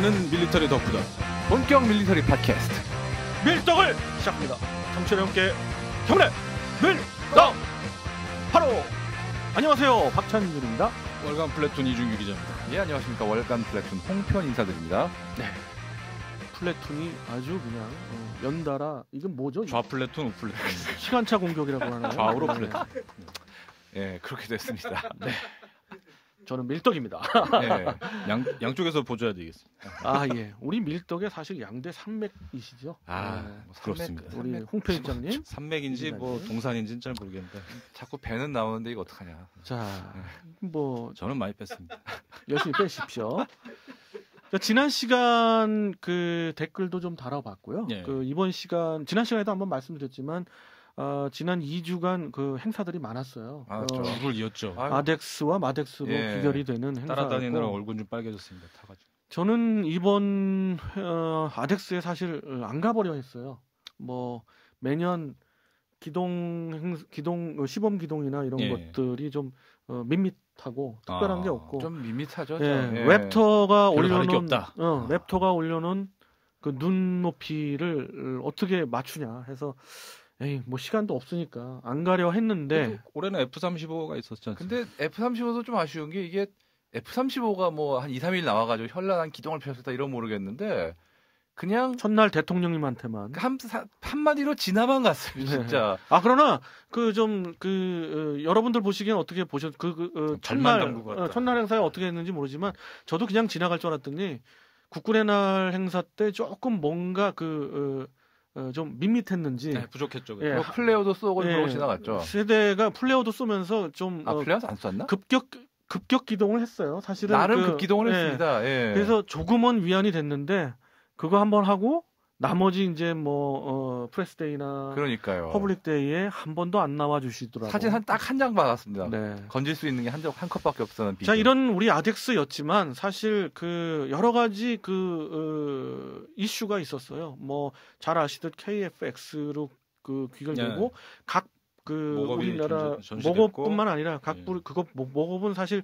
나는 밀리터리 덕후다. 본격 밀리터리 팟캐스트 밀떡을 시작합니다. 청취자 여러분께 경례 밀떡 바로 안녕하세요 박찬준입니다. 월간 플래툰 이준규 기자입니다. 예 안녕하십니까 월간 플래툰 홍편 인사드립니다. 네. 플래툰이 아주 그냥 어, 연달아 이건 뭐죠? 좌 플래툰, 우 플래툰. 시간차 공격이라고 하나요? 좌우로 네. 플래툰. 예 그렇게 됐습니다. 네. 저는 밀떡입니다. 네, 양, 양쪽에서 보줘야 되겠습니다. 아 예, 우리 밀떡에 사실 양대 산맥이시죠? 아 네, 뭐 그렇습니다. 우리 홍필장님 산맥인지 네. 뭐 동산인지는 잘 모르겠는데 자꾸 배는 나오는데 이거 어떡하냐? 자뭐 저는 많이 뺐습니다. 열심히 빼십시오. 자, 지난 시간 그 댓글도 좀 달아봤고요. 네. 그 이번 시간 지난 시간에도 한번 말씀드렸지만 어, 지난 2주간 그 행사들이 많았어요. 아, 어, 그렇죠. 을 이었죠. 아덱스와 마덱스로 예, 비결이 되는 행사. 따라다니느라 얼굴 좀 빨개졌습니다. 타가지고. 저는 이번 어, 아덱스에 사실 안 가보려 했어요. 뭐 매년 기동 기동 어, 시범 기동이나 이런 예. 것들이 좀 어, 밋밋하고 특별한 아, 게 없고 좀 밋밋하죠. 예, 예. 웹터가 올려놓은 어, 웹터가 아. 올려놓은 그 눈높이를 어떻게 맞추냐 해서 에이 뭐 시간도 없으니까 안 가려 했는데 올해는 F35가 있었잖아요. 근데 F35도 좀 아쉬운 게 이게 F35가 뭐 한 2, 3일 나와가지고 현란한 기동을 펼쳤다 이런 모르겠는데 그냥 첫날 대통령님한테만 한 한마디로 지나만 갔어요 네. 진짜. 네. 아 그러나 그 좀그 그, 어, 여러분들 보시기엔 어떻게 보셨 그, 그 어, 첫날 어, 첫날 행사에 어떻게 했는지 모르지만 저도 그냥 지나갈 줄 알았더니 국군의 날 행사 때 조금 뭔가 그 어, 어, 좀 밋밋했는지 네, 부족했죠. 그게. 예, 플레어도 쏘고 예, 지나갔죠. 세대가 플레어도 쏘면서 좀 아, 어, 플레어안 쐈나? 급격 급격 기동을 했어요. 사실은 나름 그, 급기동을 예, 했습니다. 예. 그래서 조금은 위안이 됐는데 그거 한번 하고 나머지 이제 뭐 어, 프레스데이나 그러니까요. 퍼블릭데이에 한 번도 안 나와 주시더라고요. 사진 한 딱 한 장 받았습니다. 네. 건질 수 있는 게한한 컷밖에 없었는 자 이런 우리 아덱스였지만 사실 그 여러 가지 그 어, 이슈가 있었어요. 뭐 잘 아시듯 KFX로 그 귀를 열고 네. 각그 우리나라 전시, 모업뿐만 아니라 각 부, 예. 네. 그거 모업은 사실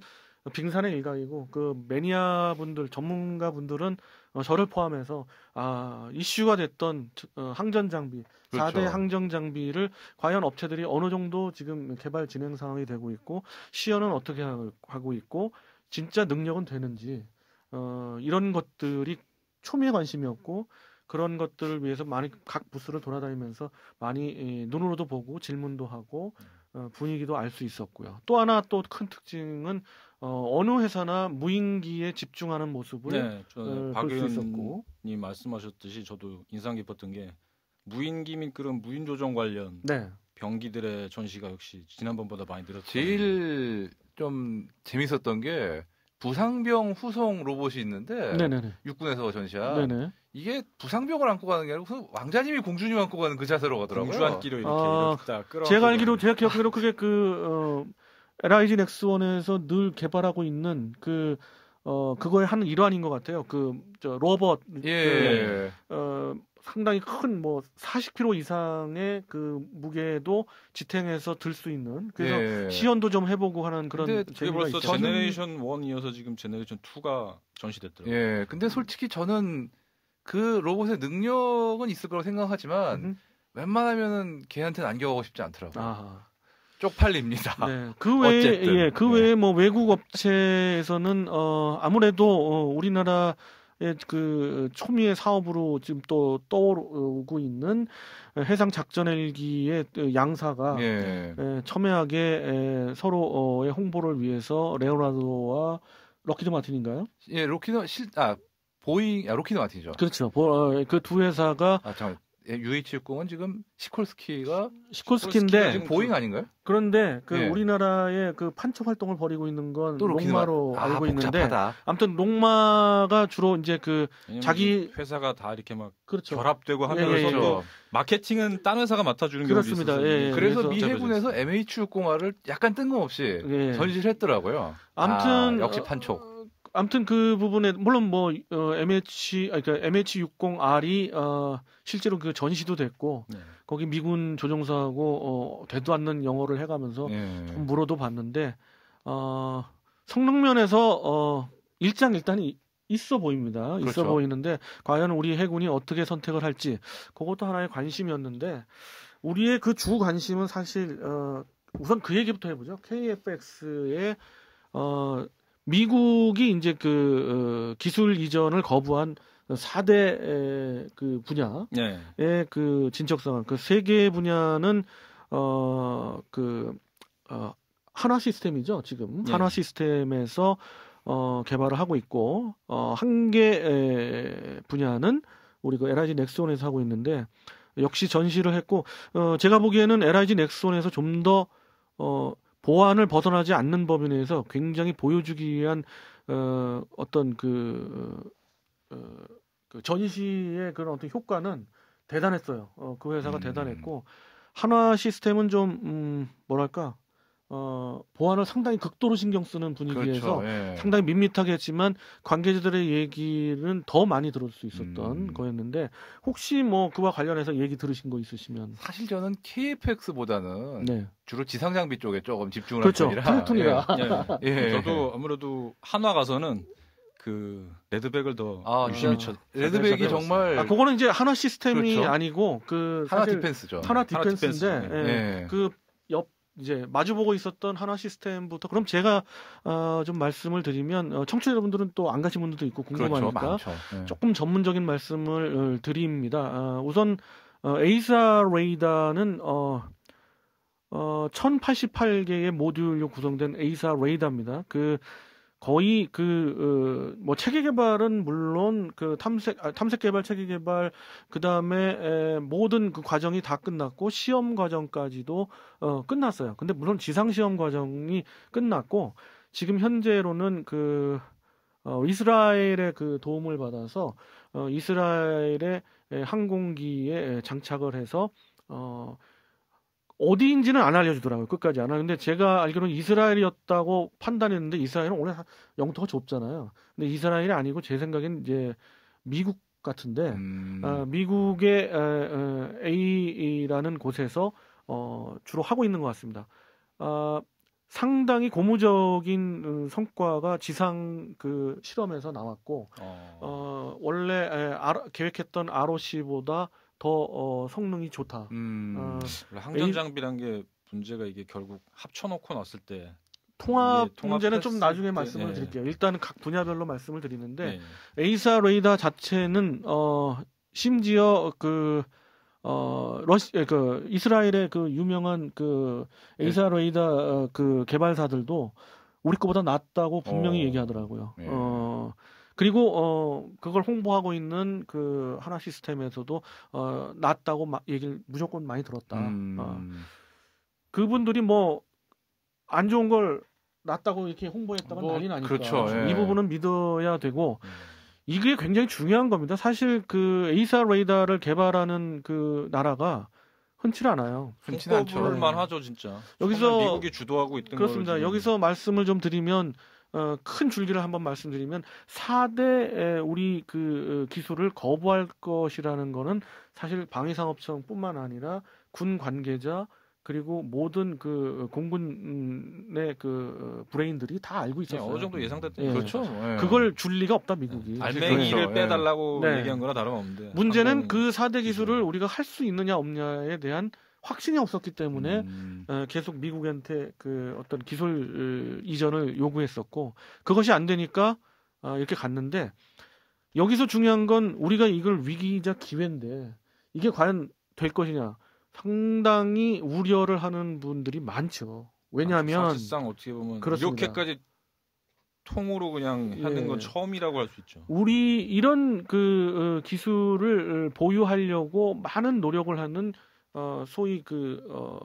빙산의 일각이고 그 매니아 분들 전문가 분들은 어, 저를 포함해서 아, 이슈가 됐던 어, 항전 장비, 그렇죠. 4대 항전 장비를 과연 업체들이 어느 정도 지금 개발 진행 상황이 되고 있고 시연은 어떻게 하고 있고 진짜 능력은 되는지 어, 이런 것들이 초미의 관심이었고 그런 것들을 위해서 많이 각 부스를 돌아다니면서 많이 눈으로도 보고 질문도 하고 어, 분위기도 알 수 있었고요. 또 하나 또 큰 특징은 어, 어느 회사나 무인기에 집중하는 모습을 네, 어, 볼수 있었고. 님 말씀하셨듯이 저도 인상 깊었던 게 무인기 및 그런 무인 조정 관련 네. 병기들의 전시가 역시 지난번보다 많이 늘었죠. 제일 좀 재밌었던 게 부상병 후송 로봇이 있는데 네네네. 육군에서 전시한 네네. 이게 부상병을 안고 가는 게 아니고 왕자님이 공주님 안고 가는 그 자세로 가더라고요. 공주안기로 이렇게 아, 이렇게 끌어. 제가 알기로 제가 기억하기로 그게 그 어, LIG 넥스원에서 늘 개발하고 있는 그 어, 그걸 하는 일환인 것 같아요. 그, 저, 로봇. 예. 그, 어, 상당히 큰 뭐 40kg 이상의 그 무게도 지탱해서 들 수 있는 그래서 예. 시연도 좀 해보고 하는 그런 그게 벌써 있잖 제네레이션 1이어서 지금 제네레이션 2가 전시됐더라고요. 예, 근데 솔직히 저는 그 로봇의 능력은 있을 거라고 생각하지만 음. 웬만하면은 걔한테는 안겨가고 싶지 않더라고요. 아. 쪽팔립니다. 네, 그 외에 어쨌든. 예, 그 외에 예. 뭐 외국 업체에서는 어 아무래도 어, 우리나라 예, 그 초미의 사업으로 지금 또 떠오르고 있는 해상 작전 헬기의 양사가 예. 예 첨예하게 예, 서로의 홍보를 위해서 레오나르도와 럭키드 마틴인가요? 예, 럭키드 실아 보잉, 아, 로키드 마틴이죠. 그렇죠. 어, 그두 회사가 아, UH60은 지금 시콜스키가 시콜스키인데 보잉 아닌가요? 그런데 그 예. 우리나라의 그 판초 활동을 벌이고 있는 건 롱마로 아, 알고 복잡하다. 있는데 아무튼 롱마가 주로 이제 그 자기 회사가 다 이렇게 막 그렇죠. 결합되고 예, 하면서 예, 예, 또 마케팅은 딴 회사가 맡아주는 경우도 있습니다. 예, 예. 그래서 미 해군에서 MH60화를 약간 뜬금없이 전시를 했더라고요. 아무튼 아, 역시 판촉. 아무튼 그 부분에 물론 뭐 어, MH 그러니까 MH60R이 어, 실제로 그 전시도 됐고 네. 거기 미군 조종사하고 어, 되도 않는 영어를 해가면서 네. 좀 물어도 봤는데 어, 성능 면에서 어, 일장일단이 있어 보입니다. 그렇죠. 있어 보이는데 과연 우리 해군이 어떻게 선택을 할지 그것도 하나의 관심이었는데 우리의 그 주 관심은 사실 어, 우선 그 얘기부터 해보죠. KFX의 어, 미국이 이제 그 어, 기술 이전을 거부한 4대 그 분야의 네. 그 진척성 그세 개 분야는 어 그 어, 한화 시스템이죠 지금 네. 한화 시스템에서 어 개발을 하고 있고 어 한 개 분야는 우리 그 LIG 넥스온에서 하고 있는데 역시 전시를 했고 어 제가 보기에는 LIG 넥스온에서 좀더어 보안을 벗어나지 않는 범위 내에서 굉장히 보여주기 위한 어, 어떤 그, 어, 그 전시의 그런 어떤 효과는 대단했어요. 어, 그 회사가 음. 대단했고 한화 시스템은 좀 음, 뭐랄까 어, 보안을 상당히 극도로 신경 쓰는 분위기에서 그렇죠. 예. 상당히 밋밋하게 했지만 관계자들의 얘기는 더 많이 들을 수 있었던 음. 거였는데 혹시 뭐 그와 관련해서 얘기 들으신 거 있으시면 사실 저는 KFX보다는 네. 주로 지상 장비 쪽에 조금 집중을 그렇죠. 한 편이라 예. 예. 예. 저도 아무래도 한화 가서는 그 레드백을 더 아, 유심히 쳐. 레드백이 정말 아, 그거는 이제 하나 시스템이 그렇죠. 아니고 그 한화 디펜스죠. 하나 디펜스인데 예. 예. 그옆 이제 마주보고 있었던 하나 시스템부터 그럼 제가 어, 좀 말씀을 드리면 어, 청취자 분들은또 안 가신 분들도 있고 그렇죠. 궁금하니까 그렇죠, 네. 조금 전문적인 말씀을 어, 드립니다. 어, 우선 어, 에이사 레이다는 어, 어, 1088개의 모듈로 구성된 에이사 레이다입니다. 그 거의 그뭐 어, 뭐 체계 개발은 물론 그 탐색 아, 탐색 개발 체계 개발 그다음에 에, 모든 그 과정이 다 끝났고 시험 과정까지도 어 끝났어요. 근데 물론 지상 시험 과정이 끝났고 지금 현재로는 그 어, 이스라엘의 그 도움을 받아서 어, 이스라엘의 에, 항공기에 에 장착을 해서 어 어디인지는 안 알려주더라고요. 끝까지 안 하는데 제가 알기로는 이스라엘이었다고 판단했는데 이스라엘은 원래 영토가 좁잖아요. 근데 이스라엘이 아니고 제 생각엔 이제 미국 같은데 음. 어, 미국의 에, 에, A라는 곳에서 어, 주로 하고 있는 것 같습니다. 어, 상당히 고무적인 음, 성과가 지상 그 실험에서 나왔고 어, 어 원래 에, 계획했던 ROC보다 더 어, 성능이 좋다. 음, 어, 항전 장비란 게 문제가 이게 결국 합쳐놓고 났을 때 통합, 예, 문제는 좀 나중에 말씀을 예. 드릴게요. 일단은 각 분야별로 말씀을 드리는데 예, 예. 에이사 레이더 자체는 어 심지어 그 어, 러시, 예, 그, 이스라엘의 그 유명한 그 에이사 레이더 어, 그 개발사들도 우리 거보다 낫다고 분명히 오. 어, 얘기하더라고요. 어, 그리고 어 그걸 홍보하고 있는 그 하나 시스템에서도 어 낫다고 막 얘기를 무조건 많이 들었다. 음. 어. 그분들이 뭐 안 좋은 걸 낫다고 이렇게 홍보했다가 뭐, 난리 나니까 그렇죠. 예. 이 부분은 믿어야 되고 음. 이게 굉장히 중요한 겁니다. 사실 그 에이사 레이더를 개발하는 그 나라가 흔치 않아요. 흔치 않죠. 볼만 하죠, 진짜. 여기서 미국이 주도하고 있던 그렇습니다. 여기서 말씀을 좀 드리면 어, 큰 줄기를 한번 말씀드리면 4대 우리 그기술을 어, 거부할 것이라는 거는 사실 방위상업청뿐만 아니라 군 관계자 그리고 모든 그 어, 공군의 그 브레인들이 다 알고 네, 있었어요. 어느 정도 예상됐던 예. 그렇죠. 뭐, 예. 그걸 줄 리가 없다 미국이. 음, 알맹이를 그렇죠. 예. 빼달라고 예. 얘기한 거나 다름없는데. 문제는 그 4대 기술을 우리가 할 수 있느냐 없냐에 대한 확신이 없었기 때문에 음. 어, 계속 미국한테 그 어떤 기술 어, 이전을 요구했었고 그것이 안 되니까 어, 이렇게 갔는데 여기서 중요한 건 우리가 이걸 위기이자 기회인데 이게 과연 될 것이냐 상당히 우려를 하는 분들이 많죠. 왜냐하면 아, 사실상 어떻게 보면 그렇습니다. 이렇게까지 통으로 그냥 하는 예. 건 처음이라고 할 수 있죠. 우리 이런 그 기술을 보유하려고 많은 노력을 하는 어 소위 그어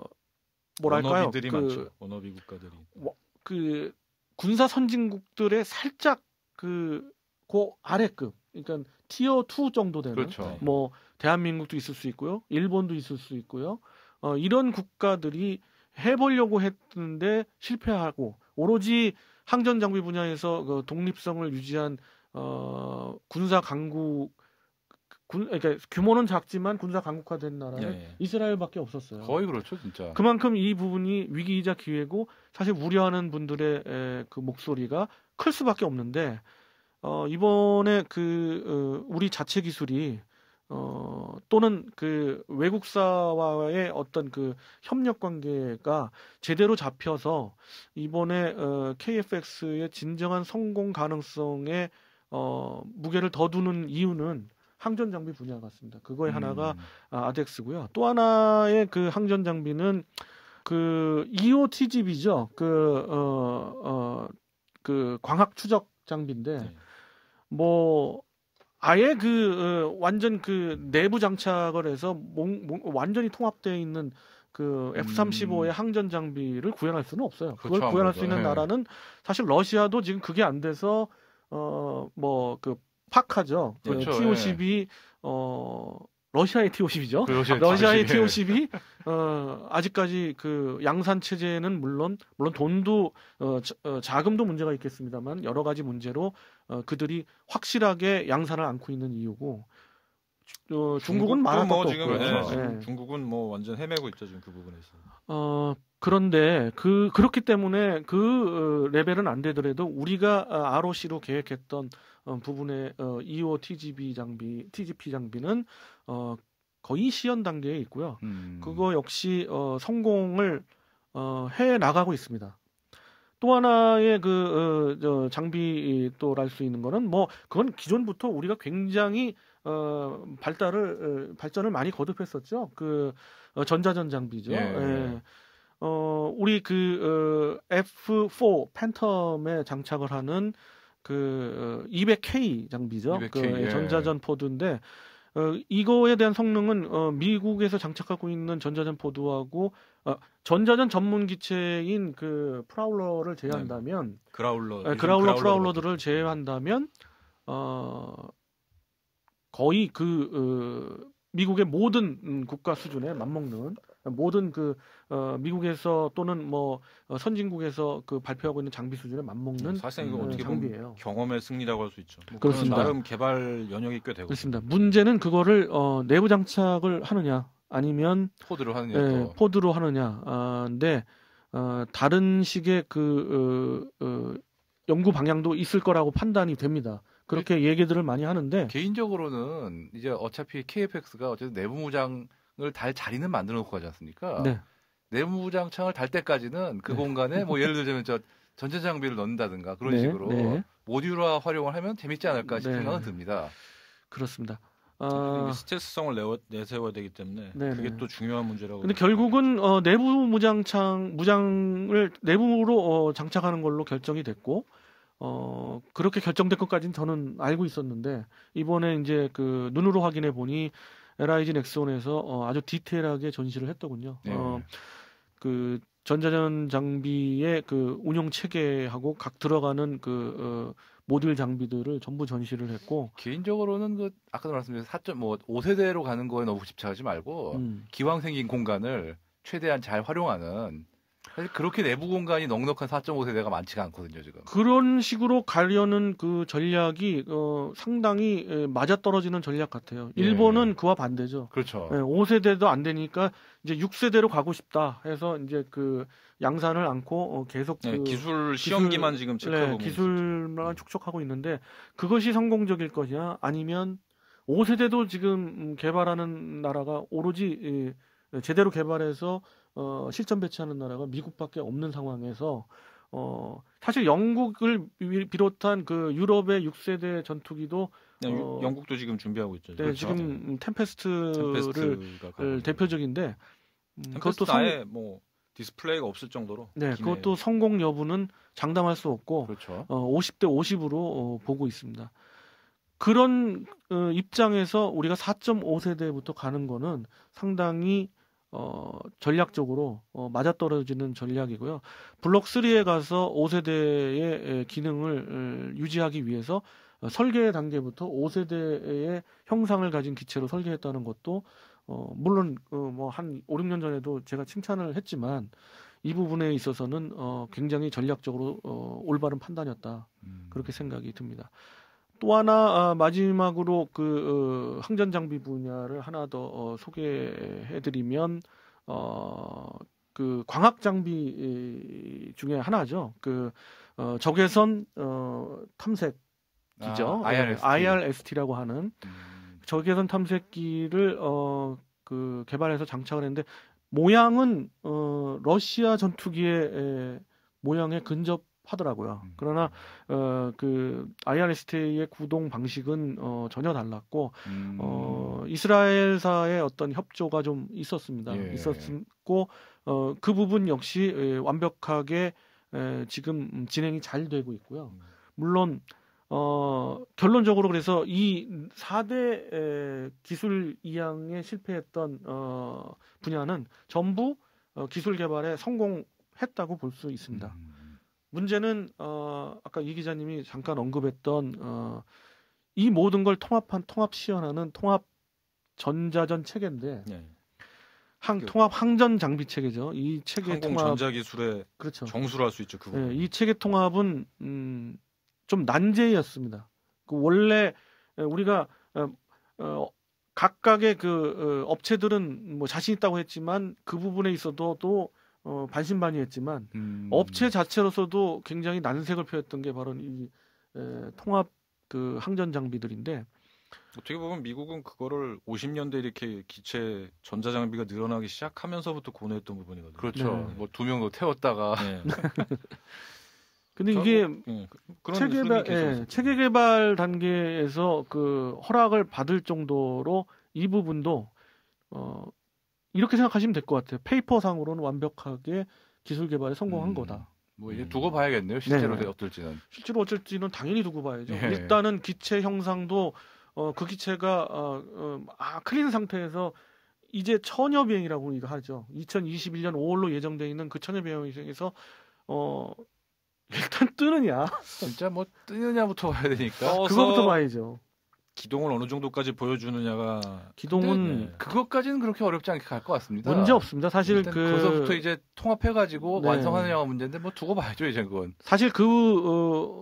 뭐랄까요? 워너비들이 그, 많죠. 워너비 국가들이. 뭐, 그 군사 선진국들의 살짝 그, 그 아래급. 그러니까 티어 2 정도 되는 그렇죠. 뭐 대한민국도 있을 수 있고요. 일본도 있을 수 있고요. 어 이런 국가들이 해 보려고 했는데 실패하고 오로지 항전 장비 분야에서 그 독립성을 유지한 어 군사 강국 군 그러니까 규모는 작지만 군사 강국화된 나라는 예, 예, 이스라엘밖에 없었어요. 거의 그렇죠, 진짜. 그만큼 이 부분이 위기이자 기회고 사실 우려하는 분들의 에, 그 목소리가 클 수밖에 없는데 어, 이번에 그 어, 우리 자체 기술이 어, 또는 그 외국사와의 어떤 그 협력 관계가 제대로 잡혀서 이번에 어, KFX의 진정한 성공 가능성에 어, 무게를 더 두는 이유는 항전 장비 분야 같습니다. 그거의 음. 하나가 아, 아덱스고요. 또 하나의 그 항전 장비는 그 EOTGB죠. 그 어 어 그 광학 추적 장비인데 네. 뭐 아예 그 어, 완전 그 내부 장착을 해서 몽, 몽, 완전히 통합되어 있는 그 F-35의 음. 항전 장비를 구현할 수는 없어요. 그걸 그렇죠, 구현할 그렇죠. 수 있는 네. 나라는 사실 러시아도 지금 그게 안 돼서 어뭐그 팍하죠. 그렇죠. T-52 어 러시아의 T-52죠. 러시아 의 T-52 어, 아직까지 그 양산 체제는 물론 물론 돈도 어, 자, 어, 자금도 문제가 있겠습니다만 여러 가지 문제로 어, 그들이 확실하게 양산을 안고 있는 이유고 어, 중국은 말할 뭐 것도 지금 없고요. 네, 중국은 뭐 완전 헤매고 있죠 지금 그 부분에서. 어 그런데 그 그렇기 때문에 그 어, 레벨은 안 되더라도 우리가 ROC로 어, 계획했던 어, 부분의 2호 e TGB 장비, TGP 장비는 어 거의 시연 단계에 있고요. 음. 그거 역시 어 성공을 어해 나가고 있습니다. 또 하나의 그 어, 저 장비 또랄 수 있는 거는 뭐 그건 기존부터 우리가 굉장히 어 발달을 발전을 많이 거듭했었죠. 그 어, 전자전 장비죠. 예. 예. 어, 우리 그 어, F4 팬텀에 장착을 하는 그 200K 어, 장비죠. 200K, 그 예. 전자전 포드인데 어, 이거에 대한 성능은 어, 미국에서 장착하고 있는 전자전 포드하고 어, 전자전 전문 기체인 그 프라울러를 제외한다면 네. 그라울러 에, 예, 그라울러 프라울러들을 제외한다면 어, 거의 그 어, 미국의 모든 음, 국가 수준에 맞먹는 모든 그 어, 미국에서 또는 뭐 어, 선진국에서 그 발표하고 있는 장비 수준에 맞먹는 네, 사실 이거 음, 어떻게 장비예요. 경험의 승리라고 할 수 있죠. 뭐 그렇습니다. 나름 개발 연역이 꽤 되고 그렇습니다. 문제는 그거를 어, 내부 장착을 하느냐 아니면 포드로 하느냐 예, 포드로 하느냐. 아, 근데 어, 다른 식의 그 어, 어, 연구 방향도 있을 거라고 판단이 됩니다. 그렇게 얘기들을 많이 하는데 개인적으로는 이제 어차피 KFX가 어쨌든 내부 무장 달 자리는 만들어 놓고 가지 않습니까? 네. 내무장창을 달 때까지는 그 네. 공간에 뭐 예를 들자면 저 전자 장비를 넣는다든가 그런 네, 식으로 네. 모듈화 활용을 하면 재밌지 않을까 싶은 네. 생각은 듭니다. 그렇습니다. 아... 아. 스트레스성을 내워, 내세워야 되기 때문에 네네. 네. 그게 또 중요한 문제라고. 근데 결국은 어, 내부 무장창 무장을 내부로 어, 장착하는 걸로 결정이 됐고 어, 그렇게 결정된 것까지는 저는 알고 있었는데 이번에 이제 그 눈으로 확인해 보니 l 이 g 넥스온에서 어, 아주 디테일하게 전시를 했더군요. 네. 어, 그 전자전 장비의 그 운영 체계하고 각 들어가는 그 어, 모듈 장비들을 전부 전시를 했고 개인적으로는 그 아까도 말씀드린 4.5세대로 뭐 가는 거에 너무 집착하지 말고 음. 기왕 생긴 공간을 최대한 잘 활용하는 사실 그렇게 내부 공간이 넉넉한 4.5세대가 많지가 않거든요 지금. 그런 식으로 가려는 그 전략이 어, 상당히 맞아 떨어지는 전략 같아요. 예. 일본은 예. 그와 반대죠. 그렇죠. 예, 5세대도 안 되니까 이제 6세대로 가고 싶다 해서 이제 그 양산을 안고 어, 계속 네, 그 예, 기술 시험기만 기술, 지금 네, 체크하고 네, 기술만 음. 축적하고 있는데 그것이 성공적일 것이냐 아니면 5세대도 지금 개발하는 나라가 오로지 제대로 개발해서 어, 실전 배치하는 나라가 미국밖에 없는 상황에서 어, 사실 영국을 비롯한 그 유럽의 6세대 전투기도 네, 어, 영국도 지금 준비하고 있죠. 네, 그렇죠. 지금 네. 템페스트를 대표적인데 음, 그것도 아예 성... 뭐 디스플레이가 없을 정도로. 네, 기내... 그것도 성공 여부는 장담할 수 없고 그렇죠. 어, 50대 50으로 어, 보고 있습니다. 그런 어, 입장에서 우리가 4.5세대부터 가는 거는 상당히 어, 전략적으로 어, 맞아떨어지는 전략이고요. 블록 3에 가서 5세대의 기능을 유지하기 위해서 어, 설계 단계부터 5세대의 형상을 가진 기체로 설계했다는 것도 어, 물론 어, 뭐한 5, 6년 전에도 제가 칭찬을 했지만 이 부분에 있어서는 어, 굉장히 전략적으로 어, 올바른 판단이었다. 음. 그렇게 생각이 듭니다. 또 하나 아, 마지막으로 그 어, 항전 장비 분야를 하나 더 어, 소개해드리면 어 그 광학 장비 중에 하나죠. 그 어, 적외선 어, 탐색기죠. 아, IRST. 예, IRST라고 하는 음. 적외선 탐색기를 어, 그 개발해서 장착을 했는데 모양은 어, 러시아 전투기의 에, 모양에 근접 하더라고요. 음. 그러나 어, 그 IRST의 구동 방식은 어, 전혀 달랐고 어, 음. 어, 이스라엘사의 어떤 협조가 좀 있었습니다. 예. 있었고 어, 그 부분 역시 예, 완벽하게 에, 지금 진행이 잘 되고 있고요. 음. 물론 어, 결론적으로 그래서 이 4대 에, 기술 이양에 실패했던 어, 분야는 전부 어, 기술 개발에 성공했다고 볼 수 있습니다. 음. 문제는 어 아까 이 기자님이 잠깐 언급했던 어이 모든 걸 통합한 통합 시연하는 통합 전자전 체계인데 네. 항 그 통합 항전 장비 체계죠. 이 체계 통합, 전자 기술에 그렇죠. 정수를 할 수 있죠. 그 네, 이 체계 통합은 음, 좀 난제였습니다. 그 원래 우리가 어, 어, 각각의 그 어, 업체들은 뭐 자신 있다고 했지만 그 부분에 있어도 또 어, 반신반의했지만 음. 업체 자체로서도 굉장히 난색을 표했던 게 바로 이 에, 통합 그 항전 장비들인데 어떻게 보면 미국은 그거를 50년대 이렇게 기체 전자 장비가 늘어나기 시작하면서부터 고뇌했던 부분이거든요. 그렇죠. 네. 뭐두 명더 태웠다가. 네. 네. 근데 결 이게 네. 체계 개발 예, 체계 개발 단계에서 그 허락을 받을 정도로 이 부분도 어 이렇게 생각하시면 될 것 같아요. 페이퍼 상으로는 완벽하게 기술 개발에 성공한 음, 거다. 뭐 이제 두고 봐야겠네요. 네. 실제로 네. 어떨지는. 실제로 어쩔지는 당연히 두고 봐야죠. 예. 일단은 기체 형상도 어, 그 기체가 어, 어, 아, 클린 상태에서 이제 천여 비행이라고 우리가 하죠. 2021년 5월로 예정돼 있는 그 천여 비행에서 어 일단 뜨느냐. 진짜 뭐 뜨느냐부터 봐야 되니까. 그거부터 봐야죠. 기동을 어느 정도까지 보여주느냐가 기동은 근데, 네. 그것까지는 그렇게 어렵지 않게 갈 것 같습니다. 문제 없습니다. 사실 그 거기서부터 이제 통합해가지고 네. 완성하느냐가 문제인데 뭐 두고 봐야죠 이제 그건. 사실 그그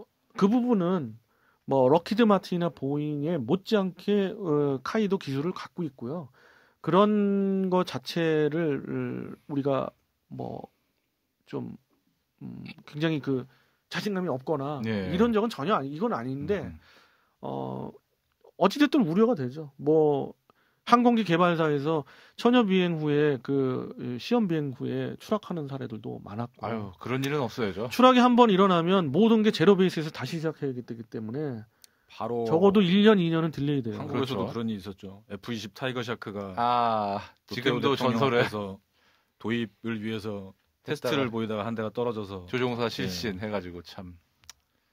어, 그 부분은 뭐 럭키드 마틴이나 보잉에 못지않게 어, 카이도 기술을 갖고 있고요. 그런 것 자체를 어, 우리가 뭐좀 음, 굉장히 그 자신감이 없거나 네. 이런 적은 전혀 아니 이건 아닌데 음. 어 어찌됐든 우려가 되죠. 뭐 항공기 개발사에서 처녀 비행 후에 그 시험 비행 후에 추락하는 사례들도 많았고. 아유 그런 일은 없어야죠. 추락이 한 번 일어나면 모든 게 제로 베이스에서 다시 시작해야 되기 때문에 바로 적어도 1년 2년은 들레이 돼요. 한국에서도 그렇죠. 그런 일이 있었죠. F20 타이거 샤크가 아, 지금도 전설에서 도입을 위해서 테스트를 보이다가 한 대가 떨어져서 조종사 예. 실신 네. 해가지고 참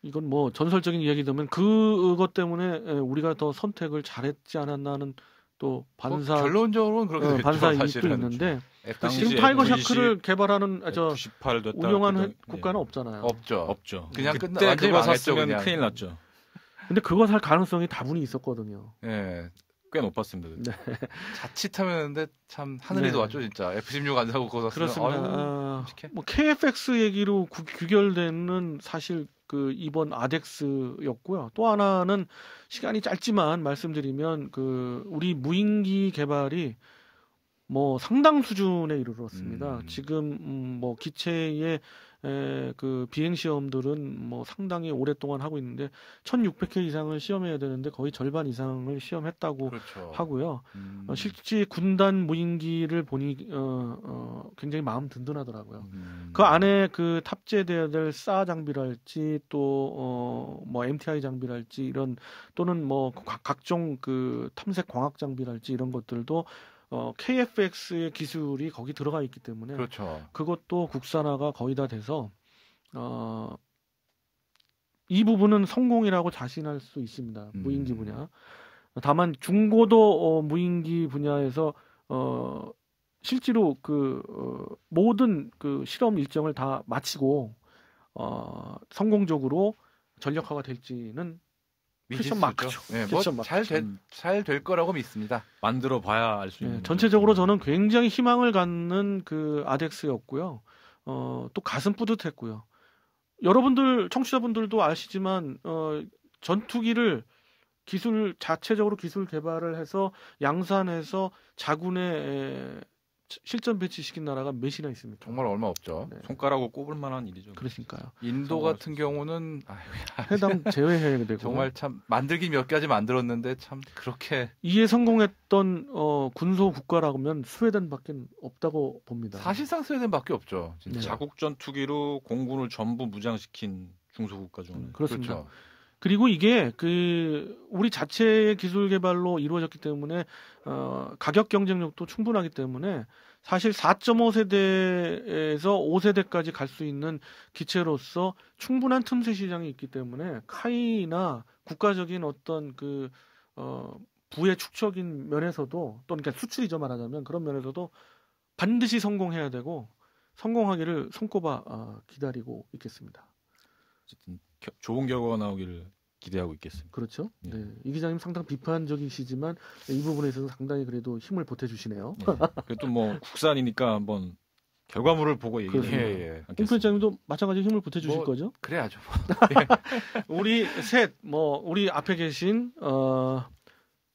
이건 뭐 전설적인 이야기 되면 그것 때문에 우리가 더 선택을 잘했지 않았나는 또 뭐 반사 뭐 결론적으로는 그렇게 어, 반사 이도 있는데 그, 그 지금 타이거 샤크를 개발하는 아, 저 운영한 그냥, 국가는 예. 없잖아요. 없죠, 없죠. 그냥 끝나 완전히 망했죠. 그냥. 큰일 났죠. 근데 그거 살 가능성이 다분히 있었거든요. 예, 꽤 높았습니다. 네. 자칫하면 근데 참 하늘이 도 네. 왔죠 진짜. F16 안 사고 그거 샀으 그렇습니다. 아유, 아, 뭐 KFX 얘기로 구, 규결되는 사실 그 이번 아덱스였고요. 또 하나는 시간이 짧지만 말씀드리면 그 우리 무인기 개발이 뭐 상당 수준에 이르렀습니다. 음. 지금 음, 뭐 기체의 에, 그 비행 시험들은 뭐 상당히 오랫동안 하고 있는데 1,600회 이상을 시험해야 되는데 거의 절반 이상을 시험했다고 그렇죠. 하고요. 어, 음. 어, 실제 군단 무인기를 보니 어, 어, 굉장히 마음 든든하더라고요. 음. 그 안에 그 탑재돼야 될사 장비랄지 또어뭐 MTI 장비랄지 이런 또는 뭐 각, 각종 그 탐색 광학 장비랄지 이런 것들도 어, KFX의 기술이 거기 들어가 있기 때문에 그렇죠. 그것도 국산화가 거의 다 돼서 어, 이 부분은 성공이라고 자신할 수 있습니다. 음. 무인기 분야. 다만 중고도 어, 무인기 분야에서 어, 실제로 그 어, 모든 그 실험 일정을 다 마치고 어, 성공적으로 전력화가 될지는 쿠션 마크죠. 네, 뭐잘될잘될 음. 거라고 믿습니다. 만들어 봐야 알수 네, 있는. 네, 전체적으로 저는 굉장히 희망을 갖는 그 아덱스였고요. 어, 또 가슴 뿌듯했고요. 여러분들 청취자분들도 아시지만 어, 전투기를 기술 자체적으로 기술 개발을 해서 양산해서 자군의 실전 배치시킨 나라가 몇이나 있습니까? 정말 얼마 없죠. 네. 손가락으로 꼽을 만한 일이죠. 그러니까요. 인도 같은 경우는 아유, 해당 제외해야 되고 정말 참 만들기 몇 가지 만들었는데 참 그렇게 이에 성공했던 어, 군소 국가라면 스웨덴밖에 없다고 봅니다. 사실상 스웨덴밖에 없죠. 네. 자국 전투기로 공군을 전부 무장시킨 중소국가 중에 음, 그렇습니다. 그렇죠. 그리고 이게 그 우리 자체의 기술 개발로 이루어졌기 때문에 어 가격 경쟁력도 충분하기 때문에 사실 4.5 세대에서 5세대까지 갈 수 있는 기체로서 충분한 틈새 시장이 있기 때문에 카이나 국가적인 어떤 그 어 부의 축적인 면에서도 또는 그러니까 수출이죠 말하자면 그런 면에서도 반드시 성공해야 되고 성공하기를 손꼽아 어, 기다리고 있겠습니다. 어쨌든 겨, 좋은 결과가 나오기를 기대하고 있겠습니다. 그렇죠. 예. 네. 이 기자님 상당 비판적이시지만 이 부분에서는 상당히 그래도 힘을 보태주시네요. 예. 그래도 뭐 국산이니까 한번 결과물을 보고 얘기해. 예, 예. 홍프장님도 마찬가지 로 힘을 보태주실 뭐, 거죠? 그래야죠. 우리 셋, 뭐 우리 앞에 계신 어,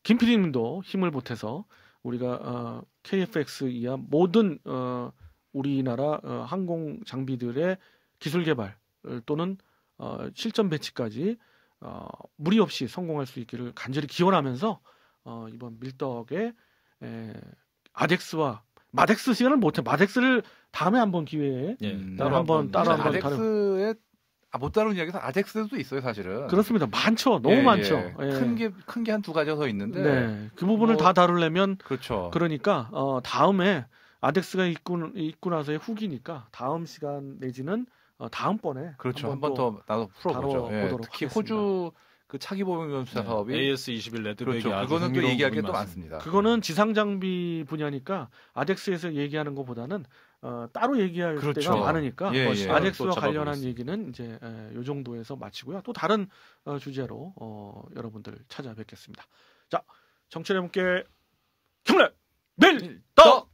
김PD님도 힘을 보태서 우리가 어, KFX 이하 모든 어, 우리나라 어, 항공 장비들의 기술 개발 어, 또는 어, 실전 배치까지 어, 무리 없이 성공할 수 있기를 간절히 기원하면서 어, 이번 밀떡의 에, 아덱스와 마덱스 시간을 못해 마덱스를 다음에 한번 기회에 예, 따로 음. 네, 한번 따로 한번 아덱스의 아, 못 다룬 이야기에서 아덱스도 있어요, 사실은. 그렇습니다. 많죠. 너무 예, 많죠. 예. 예. 큰 게, 큰 게 한 두 가지가 더 있는데. 네. 그 부분을 뭐, 다 다루려면. 그렇죠. 그러니까, 어, 다음에 아덱스가 있고, 있고 나서의 후기니까 다음 시간 내지는 어, 다음번에 그렇죠. 한번 더 나도 풀어보죠. 예, 특히 하겠습니다. 호주 그 차기 보병 전투사 네. 사업이 AS 21 레드백이 그렇죠. 그거는 또 얘기하기 또 많습니다. 그거는 지상 장비 분야니까 아덱스에서 얘기하는 것보다는 어, 따로 얘기할 그렇죠. 때가 많으니까 예, 예. 아덱스와 관련한 얘기는 이제 에, 요 정도에서 마치고요. 또 다른 어, 주제로 어, 여러분들 찾아뵙겠습니다. 자, 정철의 분께 경례 밀떡